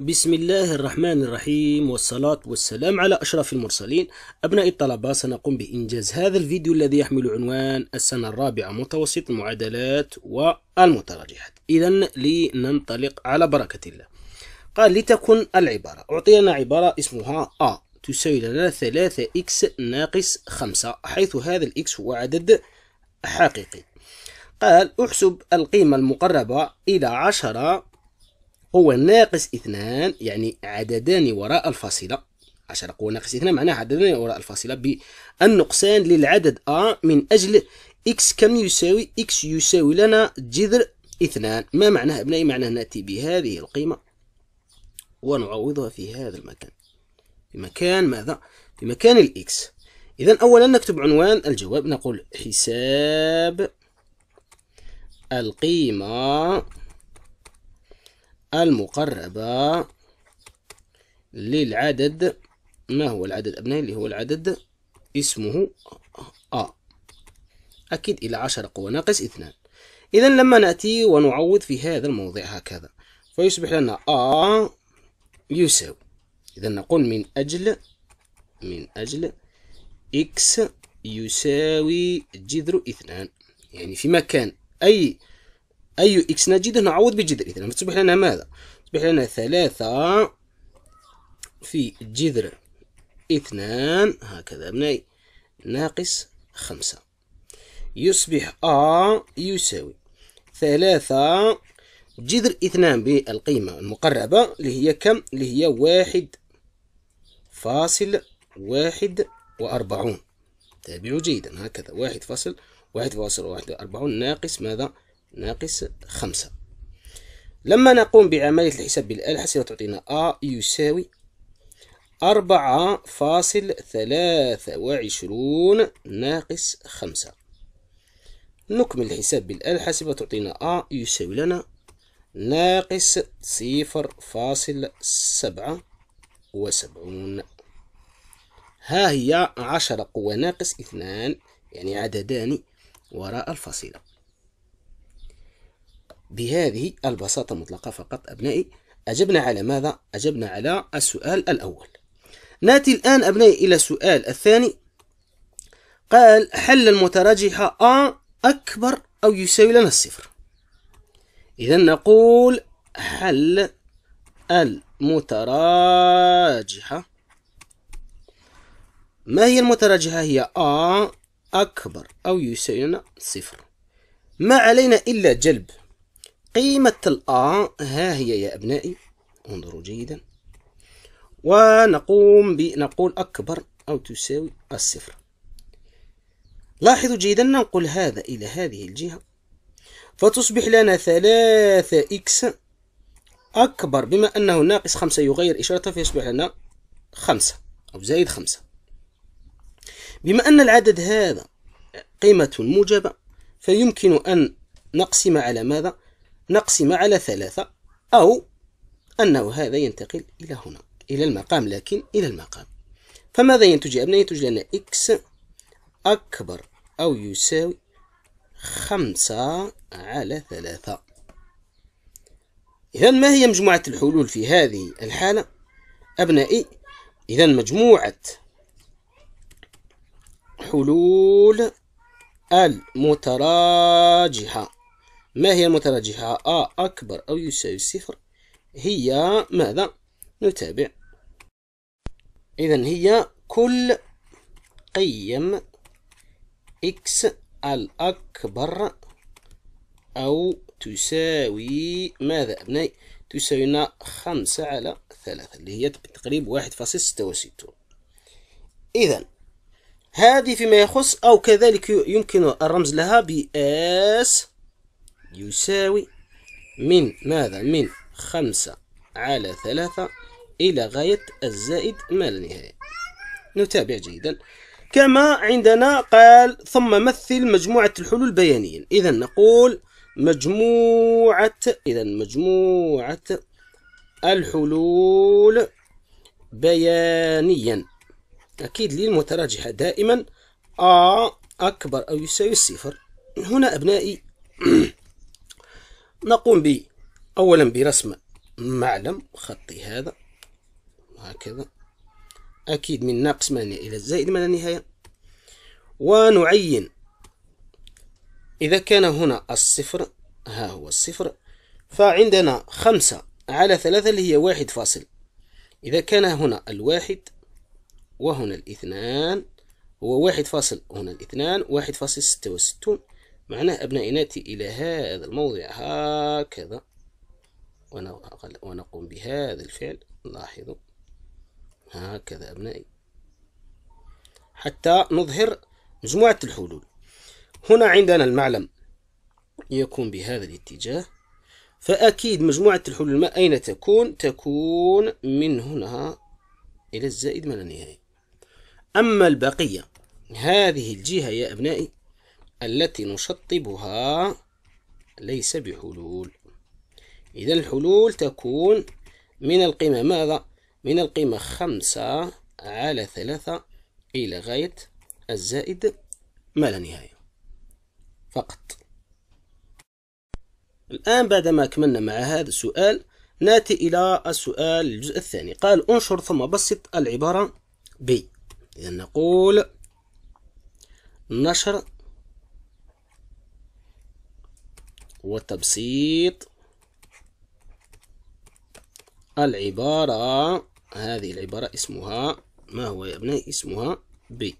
بسم الله الرحمن الرحيم والصلاة والسلام على أشرف المرسلين أبناء الطلبة سنقوم بإنجاز هذا الفيديو الذي يحمل عنوان السنة الرابعة متوسط المعادلات والمتراجحات إذا لننطلق على بركة الله قال لتكن العبارة أعطينا عبارة اسمها A تساوي لنا 3x ناقص 5 حيث هذا الإكس هو عدد حقيقي قال احسب القيمة المقربة إلى 10 هو ناقص اثنان يعني عددان وراء الفاصلة عشرة قوة ناقص اثنان معناها عددان وراء الفاصلة بالنقصان للعدد A من أجل إكس كم يساوي إكس يساوي لنا جذر اثنان ما معناها أبنائي معناها نأتي بهذه القيمة ونعوضها في هذا المكان في مكان ماذا؟ في مكان الإكس إذا أولا نكتب عنوان الجواب نقول حساب القيمة المقربة للعدد ما هو العدد أبنائي اللي هو العدد اسمه أ أكيد إلى عشرة قوة ناقص اثنان إذا لما نأتي ونعوض في هذا الموضع هكذا فيصبح لنا أ يساوي إذا نقول من أجل من أجل إكس يساوي جذر اثنان يعني في مكان أي أي أيوة، إكس نجده نعوض بجذر إذن تصبح لنا ماذا؟ تصبح لنا ثلاثة في جذر اثنان هكذا أبنائي ناقص خمسة يصبح أ يساوي ثلاثة جذر اثنان بالقيمة المقربة اللي هي كم؟ اللي هي واحد فاصل واحد وأربعون تابعوا جيدا هكذا واحد فاصل واحد فاصل واحد وأربعون ناقص ماذا؟ ناقص خمسة لما نقوم بعملية الحساب بالآلة تعطينا A يساوي أربعة فاصل ثلاثة وعشرون ناقص خمسة نكمل الحساب بالآلة الحاسبة تعطينا A يساوي لنا ناقص صفر فاصل سبعة وسبعون ها هي عشرة قوة ناقص اثنان يعني عددان وراء الفاصلة بهذه البساطة المطلقة فقط أبنائي أجبنا على ماذا؟ أجبنا على السؤال الأول ناتي الآن أبنائي إلى السؤال الثاني قال حل المتراجحة أ أكبر أو يساوي لنا الصفر إذا نقول حل المتراجحة ما هي المتراجحة؟ هي أ أكبر أو يساوي لنا صفر ما علينا إلا جلب قيمة الآ ها هي يا أبنائي انظروا جيدا ونقوم بنقول أكبر أو تساوي الصفر لاحظوا جيدا ننقل هذا إلى هذه الجهة فتصبح لنا ثلاثة إكس أكبر بما أنه ناقص خمسة يغير إشارته فيصبح لنا خمسة أو زائد خمسة بما أن العدد هذا قيمة موجبة فيمكن أن نقسم على ماذا؟ نقسم على ثلاثة أو أنه هذا ينتقل إلى هنا إلى المقام لكن إلى المقام فماذا ينتج أبناء ينتج لنا إكس أكبر أو يساوي خمسة على ثلاثة إذا ما هي مجموعة الحلول في هذه الحالة أبنائي؟ إذا مجموعة حلول المتراجحة ما هي المترجحة أ أكبر أو يساوي صفر هي ماذا نتابع إذا هي كل قيم X الأكبر أو تساوي ماذا أبنائي تساوي لنا خمسة على ثلاثة اللي هي تقريب واحد فاصل ستة وستون إذا هذه فيما يخص أو كذلك يمكن الرمز لها بأس يساوي من ماذا من خمسة على ثلاثة إلى غاية الزائد ما لا نهاية نتابع جيدا كما عندنا قال ثم مثل مجموعة الحلول بيانيا إذا نقول مجموعة إذا مجموعة الحلول بيانيا أكيد لي المتراجحة دائما أ أكبر أو يساوي الصفر هنا أبنائي نقوم ب أولا برسم معلم خطي هذا هكذا أكيد من ناقص معنى إلى الزائد ما النهايه ونعين إذا كان هنا الصفر ها هو الصفر فعندنا خمسة على ثلاثة اللي هي واحد فاصل إذا كان هنا الواحد وهنا الاثنان هو واحد فاصل هنا الاثنان واحد فاصل ستة وستون معناه نأتي إلى هذا الموضع هكذا ونقوم بهذا الفعل لاحظوا هكذا أبنائي حتى نظهر مجموعة الحلول هنا عندنا المعلم يكون بهذا الاتجاه فأكيد مجموعة الحلول ما أين تكون؟ تكون من هنا إلى الزائد من النهاية أما البقية هذه الجهة يا أبنائي التي نشطبها ليس بحلول إذا الحلول تكون من القيمة ماذا؟ من القيمة خمسة على ثلاثة إلى غاية الزائد ما لا نهاية فقط الآن بعدما أكملنا مع هذا السؤال نأتي إلى السؤال الجزء الثاني قال انشر ثم بسط العبارة ب إذا نقول نشر وتبسيط العبارة هذه العبارة اسمها ما هو يا ابني اسمها ب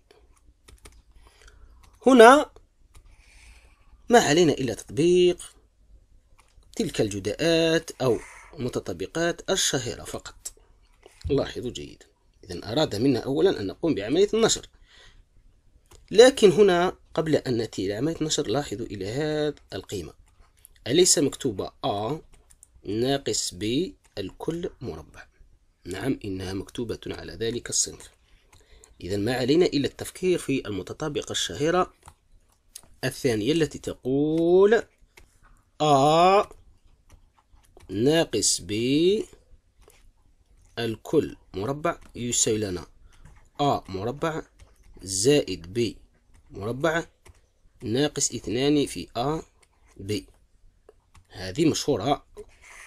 هنا ما علينا إلا تطبيق تلك الجداءات أو متطابقات الشهيرة فقط لاحظوا جيدا إذا أراد منا أولا أن نقوم بعملية النشر لكن هنا قبل أن نأتي إلى عملية النشر لاحظوا إلى هذه القيمة أليس مكتوبة A ناقص B الكل مربع نعم إنها مكتوبة على ذلك الصنف إذا ما علينا إلا التفكير في المتطابقة الشهيرة الثانية التي تقول A ناقص B الكل مربع يساوي لنا A مربع زائد B مربع ناقص اثنان في A B هذه مشهورة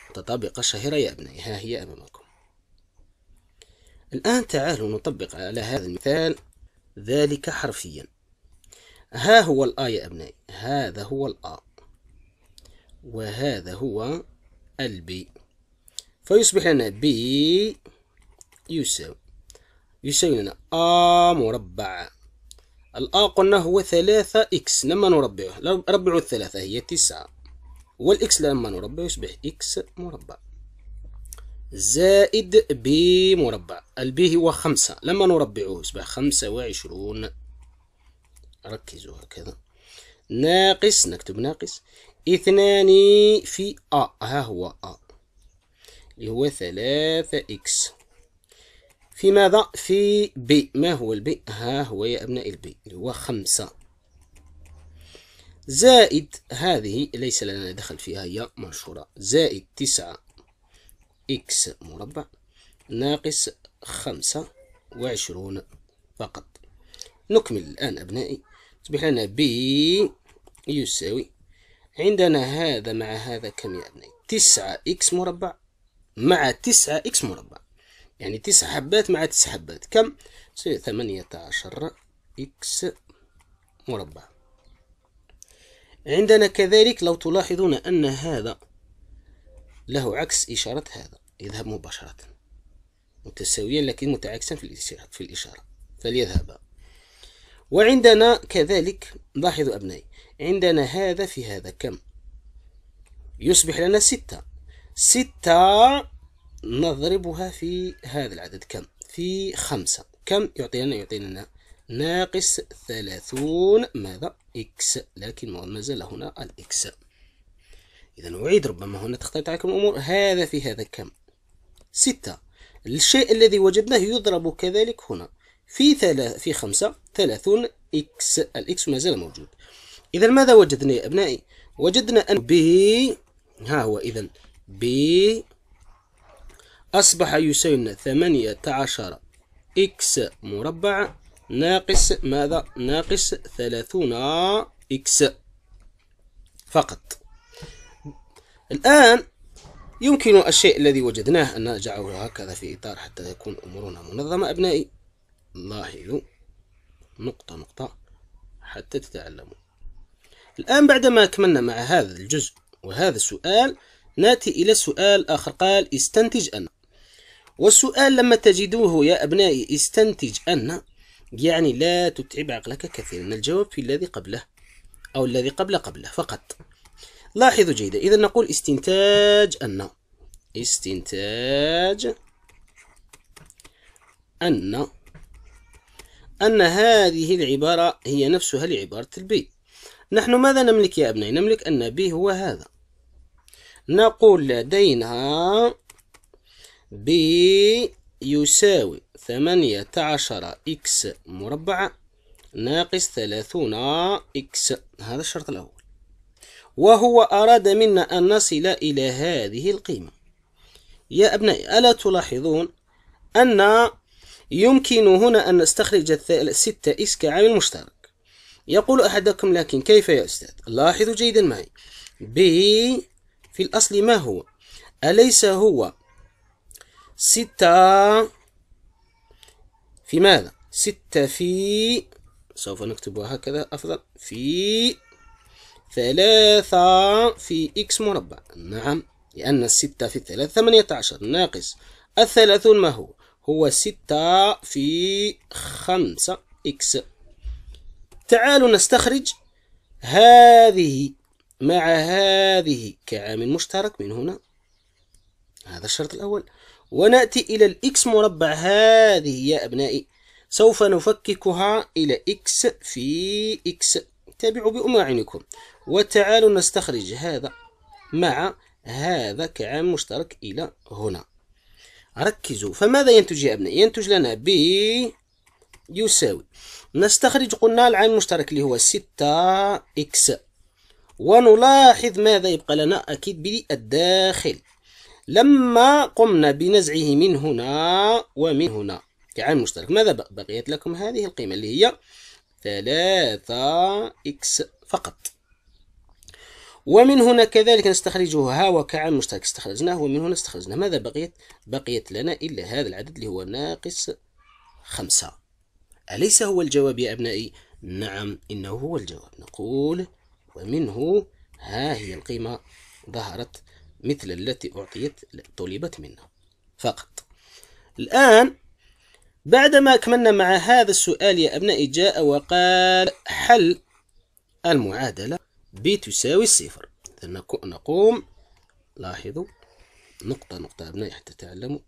متطابقة شهيرة يا أبنائي ها هي أمامكم الآن تعالوا نطبق على هذا المثال ذلك حرفيا ها هو الآ يا أبنائي هذا هو الآ وهذا هو البي فيصبح لنا بي يساوي يساوي لنا آ مربع الآ قلنا هو ثلاثة إكس لما نربعه ربعوا الثلاثة هي تسعة والإكس لما نربع يصبح إكس مربع زائد ب مربع البي هو خمسة لما نربعه يصبح خمسة وعشرون ركزوا هكذا ناقص نكتب ناقص اثنان في أ ها هو أ اللي هو ثلاثة إكس في ماذا؟ في بي ما هو البي؟ ها هو يا أبناء البي اللي هو خمسة زائد هذه ليس لنا دخل فيها هي منشورة زائد تسعة إكس مربع ناقص خمسة وعشرون فقط نكمل الآن أبنائي تصبح لنا ب يساوي عندنا هذا مع هذا كم يا أبنائي تسعة إكس مربع مع تسعة إكس مربع يعني تسع حبات مع تسع حبات كم؟ سيصير ثمانية عشر إكس مربع عندنا كذلك لو تلاحظون أن هذا له عكس إشارة هذا يذهب مباشرة متساويا لكن متعاكسا في الإشارة فليذهب وعندنا كذلك لاحظوا أبنائي عندنا هذا في هذا كم يصبح لنا ستة ستة نضربها في هذا العدد كم في خمسة كم يعطينا يعطينا ناقص 30 ماذا إكس لكن ما زال هنا الإكس إذا أعيد ربما هنا تختلط عليكم الأمور هذا في هذا كم ستة الشيء الذي وجدناه يضرب كذلك هنا في ثلاث في خمسة ثلاثون إكس الإكس ما زال موجود إذا ماذا وجدنا يا أبنائي وجدنا أن ب ها هو إذا ب أصبح يساوي لنا ثمانية عشر إكس مربع ناقص ماذا ناقص 30 إكس فقط الآن يمكن الشيء الذي وجدناه أن نجعله هكذا في إطار حتى يكون أمورنا منظمة أبنائي لاحظوا نقطة نقطة حتى تتعلموا الآن بعدما أكملنا مع هذا الجزء وهذا السؤال ناتي إلى سؤال آخر قال استنتج أن والسؤال لما تجدوه يا أبنائي استنتج أن يعني لا تتعب عقلك كثيرا الجواب في الذي قبله أو الذي قبل قبله فقط لاحظوا جيدا إذا نقول استنتاج أن استنتاج أن أن هذه العبارة هي نفسها لعبارة البي نحن ماذا نملك يا أبنائي نملك أن بي هو هذا نقول لدينا بي يساوي ثمانية عشر إكس مربع ناقص ثلاثون إكس هذا الشرط الأول وهو أراد منا أن نصل إلى هذه القيمة يا أبنائي ألا تلاحظون أن يمكن هنا أن نستخرج ستة إكس كعامل مشترك يقول أحدكم لكن كيف يا أستاذ لاحظوا جيدا معي ب في الأصل ما هو أليس هو ستة في ماذا ستة في سوف نكتبها هكذا أفضل في ثلاثة في إكس مربع نعم لأن الستة في الثلاثة ثمانية عشر ناقص الثلاثون ما هو هو ستة في خمسة إكس تعالوا نستخرج هذه مع هذه كعامل مشترك من هنا هذا الشرط الأول ونأتي إلى الإكس مربع هذه يا أبنائي سوف نفككها إلى إكس في إكس تابعوا عينكم وتعالوا نستخرج هذا مع هذا كعام مشترك إلى هنا ركزوا فماذا ينتج يا أبنائي ينتج لنا ب يساوي نستخرج قلنا العام المشترك اللي هو 6 إكس ونلاحظ ماذا يبقى لنا أكيد بالداخل لما قمنا بنزعه من هنا ومن هنا كعامل مشترك ماذا بقيت لكم هذه القيمة اللي هي 3 إكس فقط ومن هنا كذلك نستخرجها وكعامل مشترك استخرجناه ومن هنا استخرجنا ماذا بقيت بقيت لنا إلا هذا العدد اللي هو ناقص خمسة أليس هو الجواب يا أبنائي نعم إنه هو الجواب نقول ومنه ها هي القيمة ظهرت مثل التي أعطيت طلبت منها فقط الآن بعدما أكملنا مع هذا السؤال يا أبنائي جاء وقال حل المعادلة ب تساوي الصفر نقوم لاحظوا نقطة نقطة أبنائي حتى تعلموا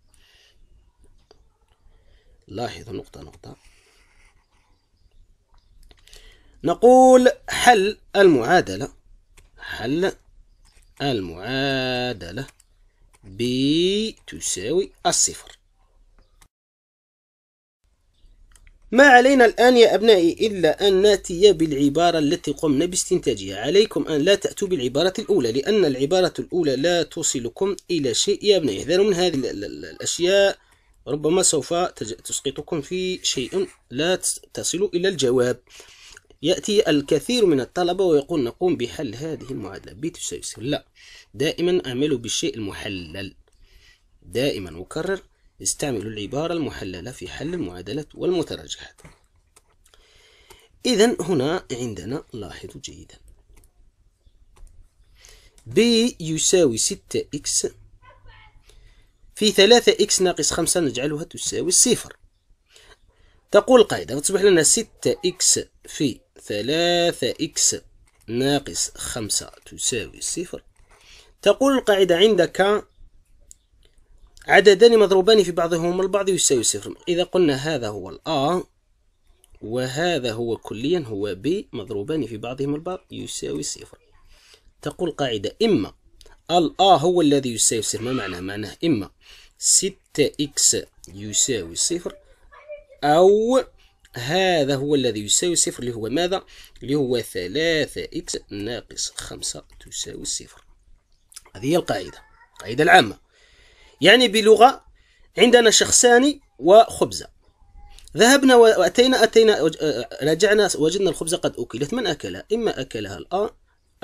لاحظوا نقطة نقطة نقول حل المعادلة حل المعادلة ب تساوي الصفر ما علينا الآن يا أبنائي إلا أن نأتي بالعبارة التي قمنا باستنتاجها عليكم أن لا تأتوا بالعبارة الأولى لأن العبارة الأولى لا توصلكم إلى شيء يا أبنائي احذروا من هذه الأشياء ربما سوف تسقطكم في شيء لا تصل إلى الجواب يأتي الكثير من الطلبة ويقول نقوم بحل هذه المعادلة بي تساوي صفر لا دائما أعملوا بالشيء المحلل دائما أكرر استعملوا العبارة المحللة في حل المعادلات والمترجحات إذا هنا عندنا لاحظوا جيدا ب يساوي 6 إكس في 3 إكس ناقص 5 نجعلها تساوي صفر تقول القاعدة وتصبح لنا 6 إكس في ثلاثة إكس ناقص خمسة تساوي صفر تقول القاعدة عندك عددان مضروبان في بعضهما البعض يساوي صفر إذا قلنا هذا هو الأ وهذا هو كليا هو ب مضروبان في بعضهما البعض يساوي صفر تقول قاعدة إما الأ هو الذي يساوي صفر ما معناه معناه إما 6 إكس يساوي صفر أو هذا هو الذي يساوي صفر اللي هو ماذا اللي هو 3 اكس ناقص 5 تساوي صفر هذه هي القاعدة القاعدة العامة يعني بلغة عندنا شخصان وخبزة ذهبنا وأتينا أتينا آه، رجعنا وجدنا الخبزة قد أكلت من أكلها إما أكلها الأ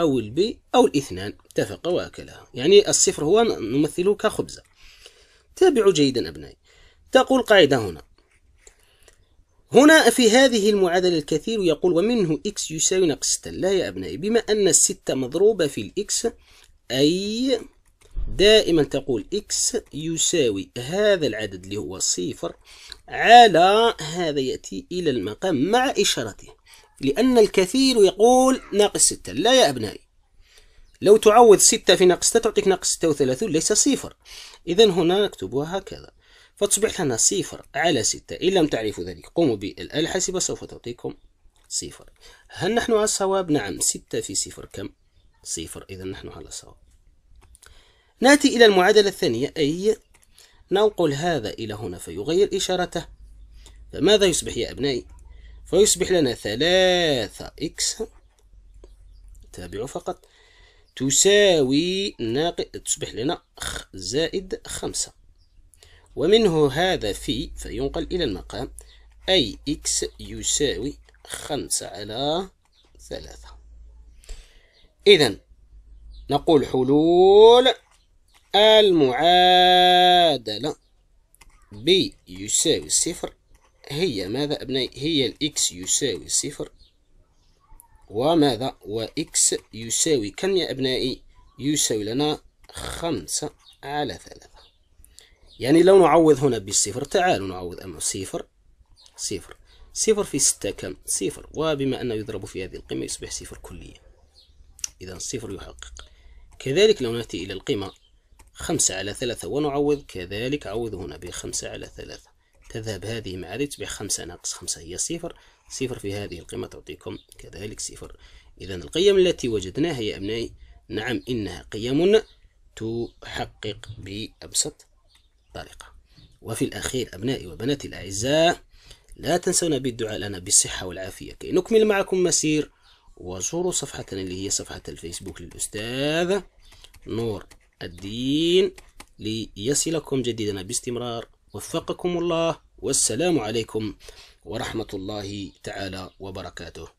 أو البي أو الاثنان اتفق وأكلها يعني الصفر هو نمثله كخبزة تابعوا جيدا أبنائي تقول قاعدة هنا هنا في هذه المعادلة الكثير يقول ومنه x يساوي ناقص 6 لا يا أبنائي بما أن الستة مضروبة في x أي دائما تقول x يساوي هذا العدد اللي هو صفر على هذا يأتي إلى المقام مع إشارته لأن الكثير يقول ناقص 6 لا يا أبنائي لو تعوض 6 في ناقص 6 تعطيك ناقص 36 ليس صفر إذا هنا نكتبها هكذا فتصبح لنا صفر على ستة إن لم تعرفوا ذلك قوموا بالآلة الحاسبة سوف تعطيكم صفر هل نحن على الصواب؟ نعم ستة في صفر كم؟ صفر إذا نحن على الصواب نأتي إلى المعادلة الثانية أي ننقل هذا إلى هنا فيغير إشارته فماذا يصبح يا أبنائي؟ فيصبح لنا ثلاثة إكس تابعوا فقط تساوي ناقص تصبح لنا زائد خمسة ومنه هذا في فينقل إلى المقام أي إكس يساوي خمسة على ثلاثة إذا نقول حلول المعادلة ب يساوي صفر هي ماذا أبنائي هي الإكس يساوي صفر وماذا وإكس يساوي كم يا أبنائي يساوي لنا خمسة على ثلاثة يعني لو نعوض هنا بالصفر تعالوا نعوض أمام صفر صفر صفر في ستة كم صفر وبما أنه يضرب في هذه القيمة يصبح صفر كلية إذا صفر يحقق كذلك لو نأتي إلى القيمة خمسة على ثلاثة ونعوض كذلك عوض هنا بخمسة على ثلاثة تذهب هذه مع هذه تصبح خمسة ناقص خمسة هي صفر صفر في هذه القيمة تعطيكم كذلك صفر إذا القيم التي وجدناها يا أبنائي نعم إنها قيم تحقق بأبسط الطريقة وفي الأخير أبنائي وبناتي الأعزاء لا تنسونا بالدعاء لنا بالصحة والعافية كي نكمل معكم مسير وزوروا صفحتنا اللي هي صفحة الفيسبوك للأستاذ نور الدين ليصلكم جديدنا باستمرار وفقكم الله والسلام عليكم ورحمة الله تعالى وبركاته